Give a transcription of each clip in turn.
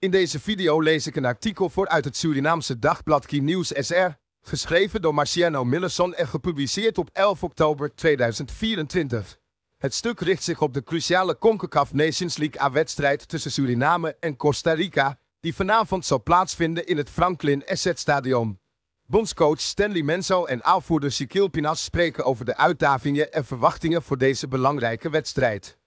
In deze video lees ik een artikel voor uit het Surinaamse dagblad Key News SR, geschreven door Marciano Millison en gepubliceerd op 11 oktober 2024. Het stuk richt zich op de cruciale CONCACAF Nations League A-wedstrijd tussen Suriname en Costa Rica, die vanavond zal plaatsvinden in het Franklin Asset Stadion. Bondscoach Stanley Menzo en aanvoerder Sikil Pinas spreken over de uitdagingen en verwachtingen voor deze belangrijke wedstrijd.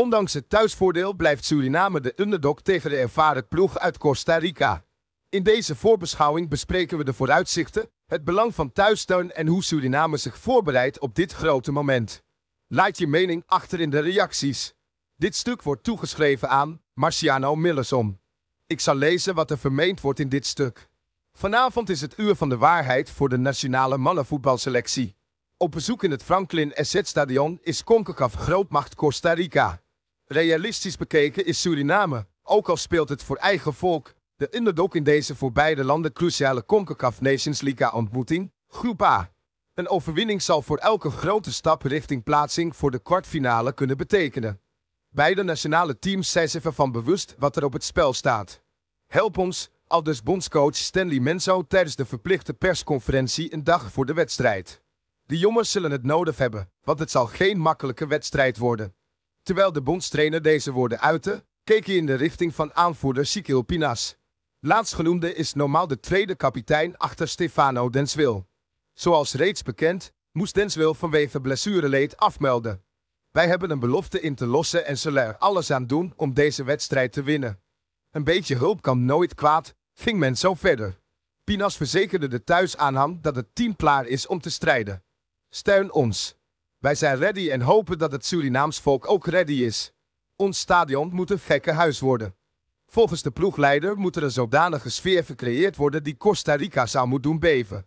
Ondanks het thuisvoordeel blijft Suriname de underdog tegen de ervaren ploeg uit Costa Rica. In deze voorbeschouwing bespreken we de vooruitzichten, het belang van thuissteun en hoe Suriname zich voorbereidt op dit grote moment. Laat je mening achter in de reacties. Dit stuk wordt toegeschreven aan Marciano Millerson. Ik zal lezen wat er vermeend wordt in dit stuk. Vanavond is het uur van de waarheid voor de nationale mannenvoetbalselectie. Op bezoek in het Franklin sz Stadion is CONCACAF grootmacht Costa Rica. Realistisch bekeken is Suriname, ook al speelt het voor eigen volk, de underdog in deze voor beide landen cruciale CONCACAF Nations League-ontmoeting, Groep A. Een overwinning zal voor elke grote stap richting plaatsing voor de kwartfinale kunnen betekenen. Beide nationale teams zijn zich ervan bewust wat er op het spel staat. Help ons, aldus bondscoach Stanley Menzo tijdens de verplichte persconferentie een dag voor de wedstrijd. De jongens zullen het nodig hebben, want het zal geen makkelijke wedstrijd worden. Terwijl de bondstrainer deze woorden uitte, keek hij in de richting van aanvoerder Sikil Pinas. Laatstgenoemde is normaal de tweede kapitein achter Stefano Denswil. Zoals reeds bekend, moest Denswil vanwege blessureleed afmelden. Wij hebben een belofte in te lossen en zullen er alles aan doen om deze wedstrijd te winnen. Een beetje hulp kan nooit kwaad, ging men zo verder. Pinas verzekerde de thuisaanhang dat het team klaar is om te strijden. Steun ons. Wij zijn ready en hopen dat het Surinaams volk ook ready is. Ons stadion moet een gekke huis worden. Volgens de ploegleider moet er een zodanige sfeer gecreëerd worden die Costa Rica zou moeten doen beven.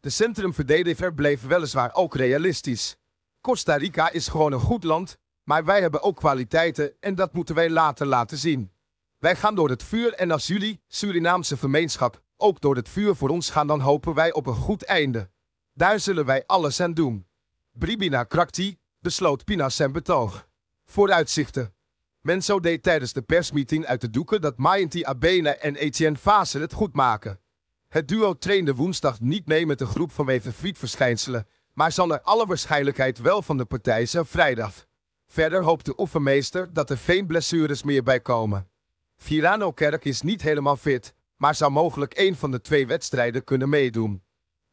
De centrumverdediger bleef weliswaar ook realistisch. Costa Rica is gewoon een goed land, maar wij hebben ook kwaliteiten en dat moeten wij later laten zien. Wij gaan door het vuur en als jullie, Surinaamse gemeenschap, ook door het vuur voor ons gaan, dan hopen wij op een goed einde. Daar zullen wij alles aan doen. Bribina Krakti besloot pina's zijn betoog. Vooruitzichten. Menso deed tijdens de persmeeting uit de doeken dat Mayanti Abena en Etienne Fasel het goed maken. Het duo trainde woensdag niet mee met de groep van vanwege verschijnselen, maar zal naar alle waarschijnlijkheid wel van de partij zijn vrijdag. Verder hoopt de oefenmeester dat er geen blessures meer bij komen. Virano Kerk is niet helemaal fit, maar zou mogelijk één van de twee wedstrijden kunnen meedoen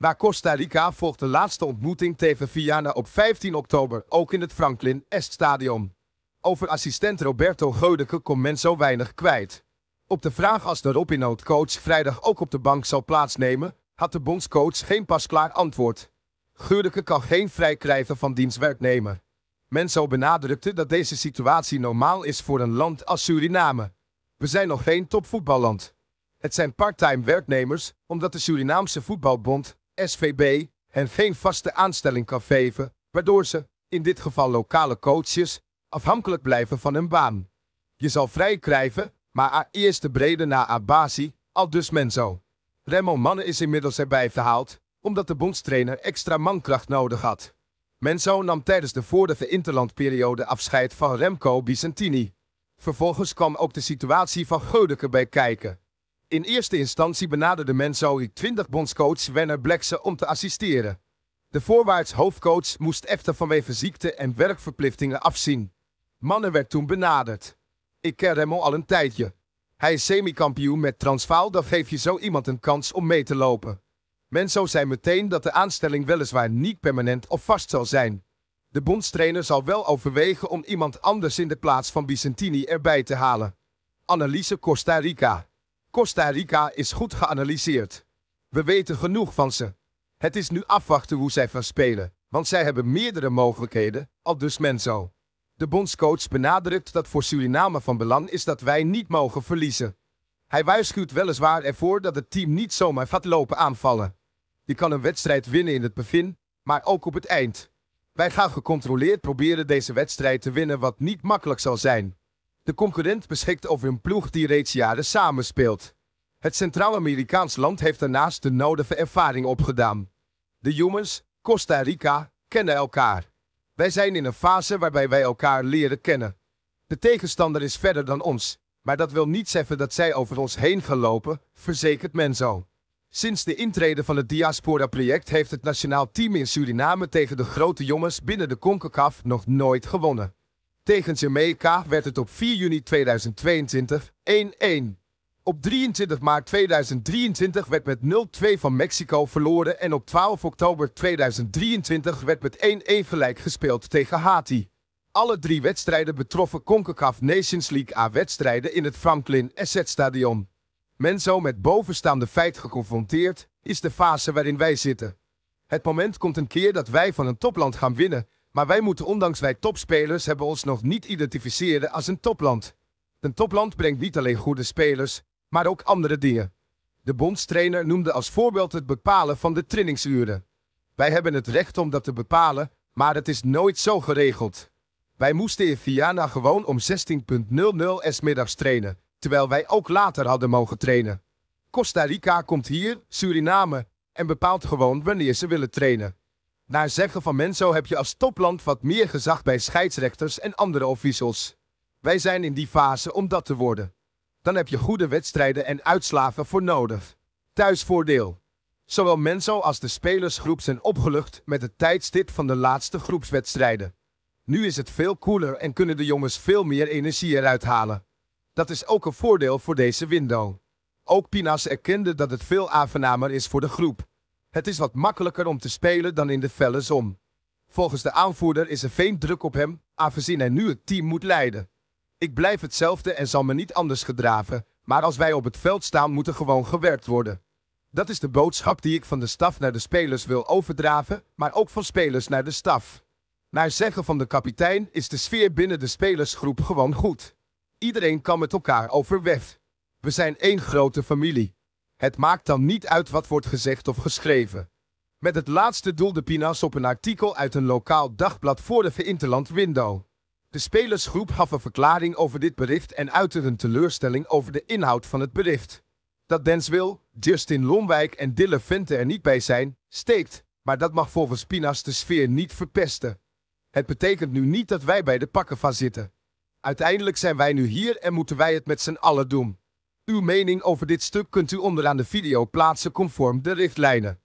waar Costa Rica volgde de laatste ontmoeting tegen Viana op 15 oktober, ook in het Franklin Est Stadion. Over assistent Roberto Godeke kon men zo weinig kwijt. Op de vraag als de Robinhood coach vrijdag ook op de bank zal plaatsnemen, had de bondscoach geen pasklaar antwoord. Geurke kan geen vrij krijgen van dienstwerknemer. zo benadrukte dat deze situatie normaal is voor een land als Suriname. We zijn nog geen topvoetballand. Het zijn parttime werknemers, omdat de Surinaamse voetbalbond SVB hen geen vaste aanstelling kan geven, waardoor ze, in dit geval lokale coaches, afhankelijk blijven van hun baan. Je zal vrij krijgen, maar aan eerste brede na Abasi, al dus Menzo. Remo Mannen is inmiddels erbij verhaald, omdat de bondstrainer extra mankracht nodig had. Menzo nam tijdens de vorige interlandperiode afscheid van Remco Bicentini. Vervolgens kwam ook de situatie van Geudeker bij kijken. In eerste instantie benaderde men Menzo 20 bondscoach Werner Blekse om te assisteren. De voorwaarts hoofdcoach moest echter vanwege ziekte en werkverplichtingen afzien. Mannen werd toen benaderd. Ik ken hem al een tijdje. Hij is semi-kampioen met Transvaal, dan geef je zo iemand een kans om mee te lopen. Menzo zei meteen dat de aanstelling weliswaar niet permanent of vast zal zijn. De bondstrainer zal wel overwegen om iemand anders in de plaats van Vicentini erbij te halen. Analyse Costa Rica Costa Rica is goed geanalyseerd. We weten genoeg van ze. Het is nu afwachten hoe zij van spelen, want zij hebben meerdere mogelijkheden, al dus Menzo. De bondscoach benadrukt dat voor Suriname van belang is dat wij niet mogen verliezen. Hij waarschuwt weliswaar ervoor dat het team niet zomaar gaat lopen aanvallen. Die kan een wedstrijd winnen in het begin, maar ook op het eind. Wij gaan gecontroleerd proberen deze wedstrijd te winnen wat niet makkelijk zal zijn. De concurrent beschikt over een ploeg die reeds jaren samenspeelt. Het Centraal-Amerikaans land heeft daarnaast de nodige ervaring opgedaan. De humans, Costa Rica, kennen elkaar. Wij zijn in een fase waarbij wij elkaar leren kennen. De tegenstander is verder dan ons, maar dat wil niet zeggen dat zij over ons heen gaan lopen, verzekert Menzo. Sinds de intrede van het Diaspora-project heeft het nationaal team in Suriname tegen de grote jongens binnen de CONCACAF nog nooit gewonnen. Tegen Jamaica werd het op 4 juni 2022 1-1. Op 23 maart 2023 werd met 0-2 van Mexico verloren en op 12 oktober 2023 werd met 1-1 gelijk gespeeld tegen Haiti. Alle drie wedstrijden betroffen CONCACAF Nations League A-wedstrijden in het Franklin Asset Stadion. Men zo met bovenstaande feit geconfronteerd is de fase waarin wij zitten. Het moment komt een keer dat wij van een topland gaan winnen maar wij moeten, ondanks wij topspelers hebben, ons nog niet identificeren als een topland. Een topland brengt niet alleen goede spelers, maar ook andere dingen. De bondstrainer noemde als voorbeeld het bepalen van de trainingsuren. Wij hebben het recht om dat te bepalen, maar het is nooit zo geregeld. Wij moesten in Viana gewoon om 16.00 s middags trainen, terwijl wij ook later hadden mogen trainen. Costa Rica komt hier, Suriname, en bepaalt gewoon wanneer ze willen trainen. Naar zeggen van Menzo heb je als topland wat meer gezag bij scheidsrechters en andere officials. Wij zijn in die fase om dat te worden. Dan heb je goede wedstrijden en uitslaven voor nodig. Thuisvoordeel. Zowel Menzo als de spelersgroep zijn opgelucht met het tijdstip van de laatste groepswedstrijden. Nu is het veel koeler en kunnen de jongens veel meer energie eruit halen. Dat is ook een voordeel voor deze window. Ook Pinas erkende dat het veel aangenamer is voor de groep. Het is wat makkelijker om te spelen dan in de felle zon. Volgens de aanvoerder is er veel druk op hem, aangezien hij nu het team moet leiden. Ik blijf hetzelfde en zal me niet anders gedragen, maar als wij op het veld staan moet er gewoon gewerkt worden. Dat is de boodschap die ik van de staf naar de spelers wil overdragen, maar ook van spelers naar de staf. Naar zeggen van de kapitein is de sfeer binnen de spelersgroep gewoon goed. Iedereen kan met elkaar overweg. We zijn één grote familie. Het maakt dan niet uit wat wordt gezegd of geschreven. Met het laatste doelde Pinas op een artikel uit een lokaal dagblad voor de Verinterland Window. De spelersgroep gaf een verklaring over dit bericht en uitte een teleurstelling over de inhoud van het bericht. Dat Denswil, Justin Lomwijk en Dille Vente er niet bij zijn, steekt, maar dat mag volgens Pinas de sfeer niet verpesten. Het betekent nu niet dat wij bij de pakken van zitten. Uiteindelijk zijn wij nu hier en moeten wij het met z'n allen doen. Uw mening over dit stuk kunt u onderaan de video plaatsen conform de richtlijnen.